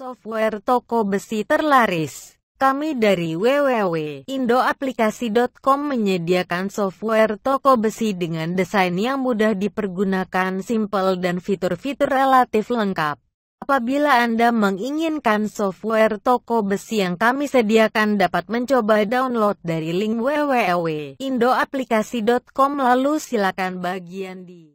software toko besi terlaris. Kami dari www.indoaplikasi.com menyediakan software toko besi dengan desain yang mudah dipergunakan, simple dan fitur-fitur relatif lengkap. Apabila Anda menginginkan software toko besi yang kami sediakan dapat mencoba download dari link www.indoaplikasi.com lalu silakan bagian di